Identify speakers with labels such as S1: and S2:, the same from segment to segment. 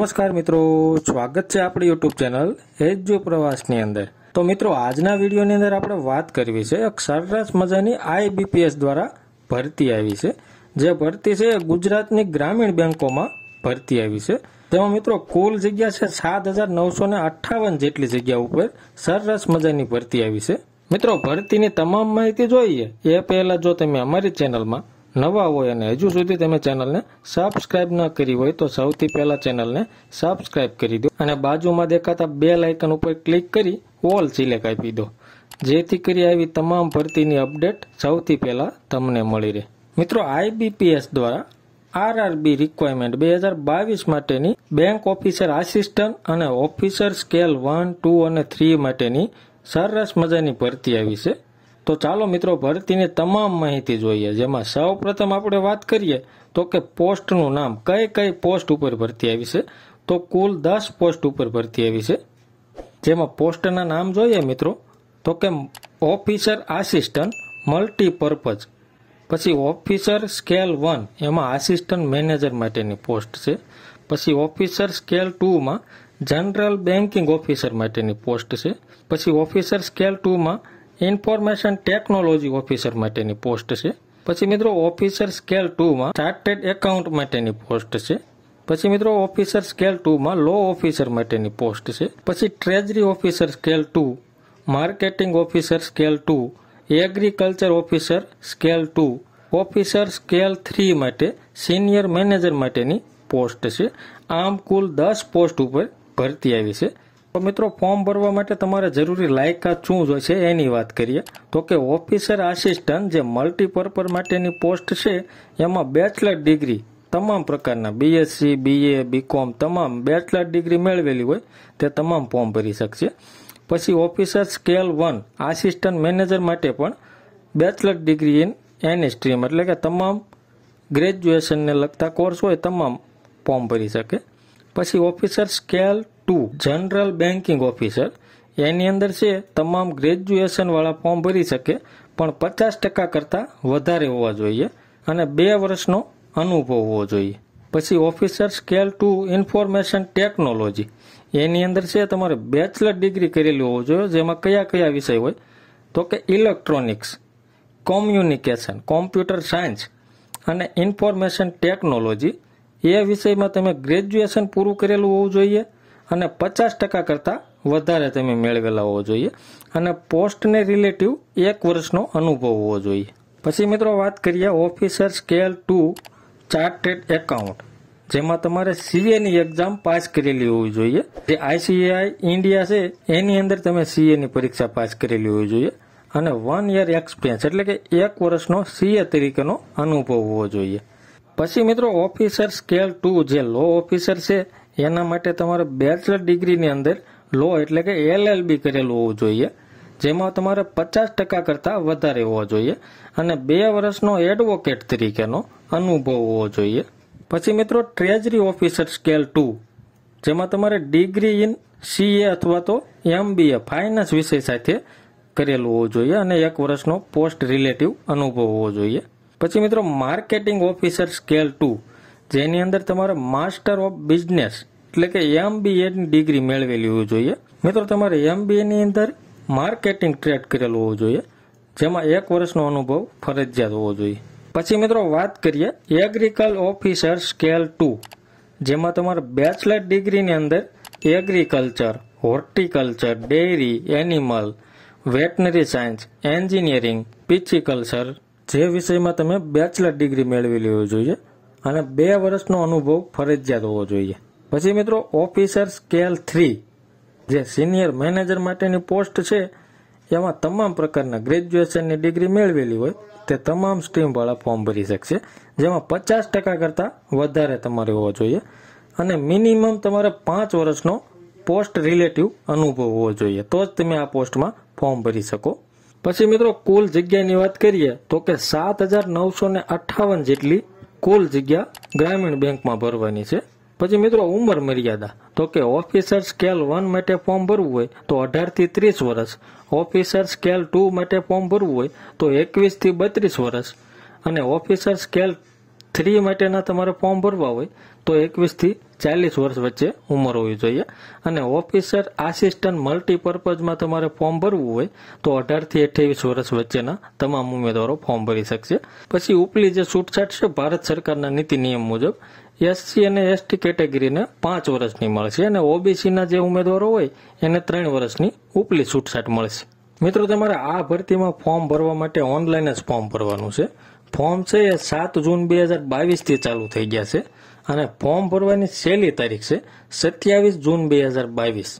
S1: નમસ્કાર મિત્રો સ્વાગત છે આપણી યુટ્યુબ ચેનલ એજો પ્રવાસની અંદર તો મિત્રો આજના વિડીયોની અંદર આપણે વાત કરવી છે એક સરસ મજાની આઈબીપીએસ દ્વારા ભરતી આવી છે જે ભરતી છે ગુજરાતની ગ્રામીણ બેંકોમાં ભરતી આવી છે તેમાં મિત્રો કુલ જગ્યા છે સાત હજાર નવસો ને જેટલી જગ્યા ઉપર સરસ મજાની ભરતી આવી છે મિત્રો ભરતીની તમામ માહિતી જોઈએ એ પહેલા જો તમે અમારી ચેનલમાં નવા હોય અને હજુ સુધી તમે ચેનલને સબસ્ક્રાઇબ ન કરી હોય તો સૌથી પહેલાં ચેનલને સબસ્ક્રાઇબ કરી દો અને બાજુમાં દેખાતા બે લાઇકન ઉપર ક્લિક કરી ઓલ સિલેક્ટ આપી દો જેથી કરી આવી તમામ ભરતીની અપડેટ સૌથી પહેલાં તમને મળી રહે મિત્રો આઈબીપીએસ દ્વારા આરઆરબી રિક્વાયરમેન્ટ બે હજાર બાવીસ માટેની બેંક ઓફિસર આસિસ્ટન્ટ અને ઓફિસર સ્કેલ વન ટુ અને થ્રી માટેની સરસ મજાની ભરતી આવી છે તો ચાલો મિત્રો ભરતીની તમામ માહિતી જોઈએ જેમાં સૌ પ્રથમ આપણે વાત કરીએ તો કે પોસ્ટનું નામ કઈ કઈ પોસ્ટ ઉપર ભરતી આવી છે તો કુલ દસ પોસ્ટ ઉપર ભરતી આવી છે જેમાં પોસ્ટના નામ જોઈએ મિત્રો તો કે ઓફિસર આસિસ્ટન્ટ મલ્ટીપર્પઝ પછી ઓફિસર સ્કેલ વન એમાં આસિસ્ટન્ટ મેનેજર માટેની પોસ્ટ છે પછી ઓફિસર સ્કેલ ટુમાં જનરલ બેન્કિંગ ઓફિસર માટેની પોસ્ટ છે પછી ઓફિસર સ્કેલ ટુમાં ઇન્ફોર્મેશન ટેકનોલોજી ઓફિસર માટેની પોસ્ટ છે પછી મિત્રો ઓફિસર સ્કેલ ટુમાં ચાર્ટેડ એકાઉન્ટ માટેની પોસ્ટ છે પછી મિત્રો ઓફિસર સ્કેલ ટુમાં લો ઓફિસર માટેની પોસ્ટ છે પછી treasury officer scale two marketing officer scale two agriculture officer scale two officer scale three માટે સિનિયર મેનેજર માટેની પોસ્ટ છે આમ કુલ દસ પોસ્ટ ઉપર ભરતી આવી છે તો મિત્રો ફોર્મ ભરવા માટે તમારે જરૂરી લાયકાત શું છે એની વાત કરીએ તો કે ઓફિસર આસિસ્ટન્ટ જે મલ્ટીપર્પઝ માટેની પોસ્ટ છે એમાં બેચલર ડિગ્રી તમામ પ્રકારના બીએસસી બીએ બીકોમ તમામ બેચલર ડિગ્રી મેળવેલી હોય તે તમામ ફોર્મ ભરી શકશે પછી officer scale one assistant manager માટે પણ bachelor degree in any stream એટલે કે તમામ ગ્રેજ્યુએશનને લગતા કોર્સ હોય તમામ ફોર્મ ભરી શકે પછી officer scale two general banking officer એની અંદર છે તમામ ગ્રેજ્યુએશનવાળા ફોર્મ ભરી શકે પણ પચાસ ટકા કરતાં વધારે હોવા જોઈએ અને બે વર્ષનો અનુભવ હોવો જોઈએ પછી officer scale two information technology એની અંદર છે તમારે બેચલર ડિગ્રી કરેલી હોવો જોઈએ જેમાં કયા કયા વિષય હોય તો કે ઇલેક્ટ્રોનિક્સ કોમ્યુનિકેશન કોમ્પ્યુટર સાયન્સ અને ઇન્ફોર્મેશન ટેકનોલોજી એ વિષયમાં તમે ગ્રેજ્યુએશન પૂરું કરેલું હોવું જોઈએ અને પચાસ ટકા કરતાં વધારે તમે મેળવેલા હોવો જોઈએ અને પોસ્ટને રિલેટિવ એક વર્ષનો અનુભવ હોવો જોઈએ પછી મિત્રો વાત કરીએ officer scale two chartered account જેમાં તમારે સીએની એક્ઝામ પાસ કરેલી હોવી જોઈએ જે આઈસીઆઈ ઇન્ડિયા છે એની અંદર તમે સીએની પરીક્ષા પાસ કરેલી હોવી જોઈએ અને વન યર એક્સપિરિયન્સ એટલે કે એક વર્ષનો સીએ તરીકેનો અનુભવ હોવો જોઈએ પછી મિત્રો ઓફિસર સ્કેલ ટુ જે લો ઓફિસર છે એના માટે તમારે બેચલર ડિગ્રીની અંદર લો એટલે કે એલએલબી કરેલું હોવું જોઈએ જેમાં તમારે પચાસ ટકા કરતાં વધારે હોવો જોઈએ અને બે વર્ષનો એડવોકેટ તરીકેનો અનુભવ હોવો જોઈએ પછી મિત્રો ટ્રેઝરી ઓફિસર સ્કેલ ટુ જેમાં તમારે ડિગ્રી ઇન સીએ અથવા તો એમબીએ ફાઇનાન્સ વિષય સાથે કરેલું હોવું જોઈએ અને એક વર્ષનો પોસ્ટ રિલેટિવ અનુભવ હોવો જોઈએ પછી મિત્રો માર્કેટિંગ ઓફિસર સ્કેલ ટુ જેની અંદર તમારે માસ્ટર ઓફ બિઝનેસ એટલે કે એમબીએની ડિગ્રી મેળવેલી હોવી જોઈએ મિત્રો તમારે એમબીએની અંદર માર્કેટિંગ ટ્રેડ કરેલું હોવું જોઈએ જેમાં એક વર્ષનો અનુભવ ફરજિયાત હોવો જોઈએ પછી મિત્રો વાત કરીએ એગ્રીકલ ઓફિસર સ્કેલ ટુ જેમાં તમારે બેચલર ડિગ્રીની અંદર agriculture horticulture dairy animal veterinary science engineering pisciculture જે વિષયમાં તમે બેચલર ડિગ્રી મેળવેલી હોવી જોઈએ અને બે વર્ષનો અનુભવ ફરજિયાત હોવો જોઈએ પછી મિત્રો ઓફિસર સ્કેલ થ્રી જે સિનિયર મેનેજર માટેની પોસ્ટ છે એમાં તમામ પ્રકારના ગ્રેજ્યુએશનની ડિગ્રી મેળવેલી હોય તે તમામ સ્ટ્રીમવાળા ફોર્મ ભરી શકશે જેમાં પચાસ ટકા કરતાં વધારે તમારે હોવો જોઈએ અને મિનિમમ તમારે પાંચ વર્ષનો પોસ્ટ રિલેટિવ અનુભવ હોવો જોઈએ તો જ તમે આ પોસ્ટમાં ફોર્મ ભરી શકો પછી મિત્રો કુલ જગ્યાની વાત કરીએ તો કે સાત હજાર નવસો ને અઠાવન જેટલી કુલ જગ્યા ગ્રામીણ બેંકમાં ભરવાની છે પછી મિત્રો ઉંમર મર્યાદા તો કે ઓફિસર સ્કેલ વન માટે ફોર્મ ભરવું હોય તો અઢારથી ત્રીસ વર્ષ ઓફિસર સ્કેલ ટુ માટે ફોર્મ ભરવું હોય તો એકવીસથી બત્રીસ વર્ષ અને ઓફિસર સ્કેલ થ્રી માટેના તમારે ફોર્મ ભરવા હોય તો એકવીસથી ચાલીસ વર્ષ વચ્ચે ઉંમર હોવી જોઈએ અને ઓફિસર આસિસ્ટન્ટ મલ્ટીપર્પઝમાં તમારે ફોર્મ ભરવું હોય તો અઢારથી અઠ્યાવીસ વર્ષ વચ્ચેના તમામ ઉમેદવારો ફોર્મ ભરી શકશે પછી ઉપલી જે છૂટછાટ છે ભારત સરકારના નીતિ નિયમ મુજબ એસસી અને એસટી કેટેગરીને પાંચ વર્ષની મળશે અને ઓબીસીના જે ઉમેદવારો હોય એને ત્રણ વર્ષની ઉપલી છૂટછાટ મળશે મિત્રો તમારે આ ભરતીમાં ફોર્મ ભરવા માટે ઓનલાઈન જ ફોર્મ ભરવાનું છે ફોર્મ છે એ સાત જૂન બે હજાર બાવીસથી ચાલુ થઈ ગયા છે અને ફોર્મ ભરવાની છેલ્લી તારીખ છે સત્યાવીસ જૂન બે હજાર બાવીસ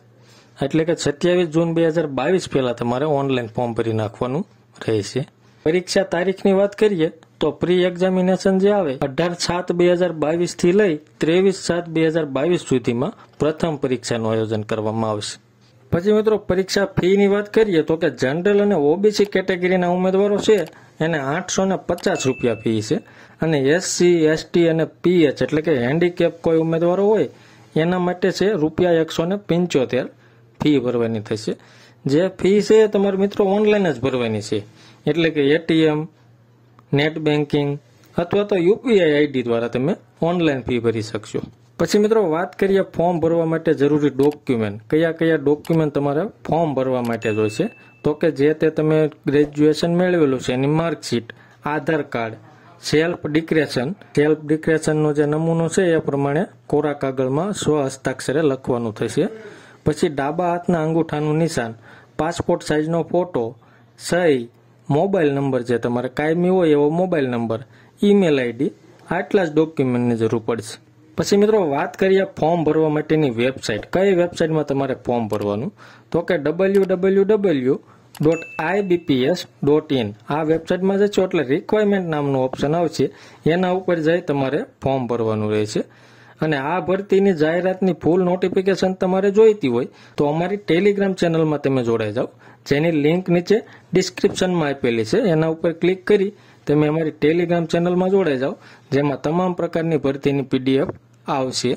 S1: એટલે કે સત્યાવીસ જૂન બે હજાર બાવીસ પહેલાં તમારે ઓનલાઈન ફોર્મ ભરી નાખવાનું રહેશે પરીક્ષા તારીખની વાત કરીએ તો પ્રી એક્ઝામિનેશન જે આવે અઢાર સાત બે હજાર બાવીસથી લઈ ત્રેવીસ સાત બે હજાર બાવીસ સુધીમાં પ્રથમ પરીક્ષાનું આયોજન કરવામાં આવશે પછી મિત્રો પરીક્ષા ફીની વાત કરીએ તો કે જનરલ અને ઓબીસી કેટેગરીના ઉમેદવારો છે એને આઠસો ને પચાસ રૂપિયા ફી છે અને એસસી એસટી અને પીએચ એટલે કે હેન્ડીકેપ કોઈ ઉમેદવારો હોય એના માટે છે રૂપિયા એકસો ને પંચોતેર ફી ભરવાની થશે જે ફી છે એ તમારે મિત્રો ઓનલાઈન જ ભરવાની છે એટલે કે એટીએમ નેટ બેન્કિંગ અથવા તો યુપીઆઈ આઈડી દ્વારા તમે ઓનલાઈન ફી ભરી શકશો પછી મિત્રો વાત કરીએ ફોર્મ ભરવા માટે જરૂરી ડોક્યુમેન્ટ કયા કયા ડોક્યુમેન્ટ તમારે ફોર્મ ભરવા માટે જોઈશે તો કે જે તે તમે ગ્રેજ્યુએશન મેળવેલું છે એની marksheet Aadhaar card self declaration self ડિક્રેશનનો જે નમૂનો છે એ પ્રમાણે કોરા કાગળમાં સ્વ હસ્તાક્ષરે લખવાનું થશે પછી ડાબા હાથના અંગૂઠાનું નિશાન પાસપોર્ટ સાઇઝનો ફોટો સહી મોબાઈલ નંબર જે તમારે કાયમી હોય એવો મોબાઈલ નંબર ઈમેલ આઈડી આટલા જ ડોક્યુમેન્ટની જરૂર પડશે પછી મિત્રો વાત કરીએ ફોર્મ ભરવા માટેની વેબસાઇટ કઈ વેબસાઇટમાં તમારે ફોર્મ ભરવાનું તો કે W W W dot IBPS dot in આ વેબસાઇટમાં જશો એટલે રિક્વાયરમેન્ટ નામનું ઓપ્શન આવશે એના ઉપર જઈ તમારે ફોર્મ ભરવાનું રહેશે અને આ ભરતીની જાહેરાતની ફૂલ નોટિફિકેશન તમારે જોઈતી હોય તો અમારી ટેલિગ્રામ ચેનલમાં તમે જોડાઈ જાઓ જેની લિંક નીચે ડિસ્ક્રિપ્શનમાં આપેલી છે એના ઉપર ક્લિક કરી તમે અમારી ટેલિગ્રામ ચેનલમાં જોડાઈ જાઓ જેમાં તમામ પ્રકારની ભરતીની પીડીએફ આવશે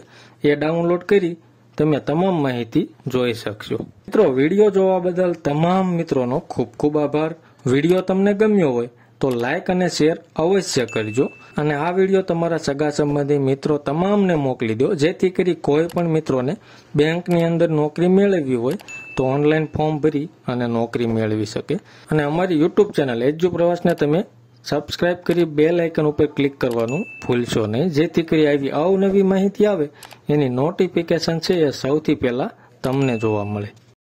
S1: એ ડાઉનલોડ કરી તમે તમામ માહિતી જોઈ શકશો મિત્રો વિડીયો જોવા બદલ તમામ મિત્રોનો ખૂબ ખૂબ આભાર વિડીયો તમને ગમ્યો હોય તો લાઇક અને શેર અવશ્ય કરજો અને આ વિડીયો તમારા સગા સંબંધી મિત્રો તમામને મોકલી દો જેથી કરી કોઈ પણ મિત્રોને બેંકની અંદર નોકરી મેળવવી હોય તો ઓનલાઈન ફોર્મ ભરી અને નોકરી મેળવી શકે અને અમારી યુટ્યુબ ચેનલ એજ્યુ પ્રવાસને તમે સબસ્ક્રાઇબ કરી બે લાઇકન ઉપર ક્લિક કરવાનું ભૂલશો નહીં જેથી કરી આવી અવનવી માહિતી આવે એની નોટિફિકેશન છે એ સૌથી પહેલાં તમને જોવા મળે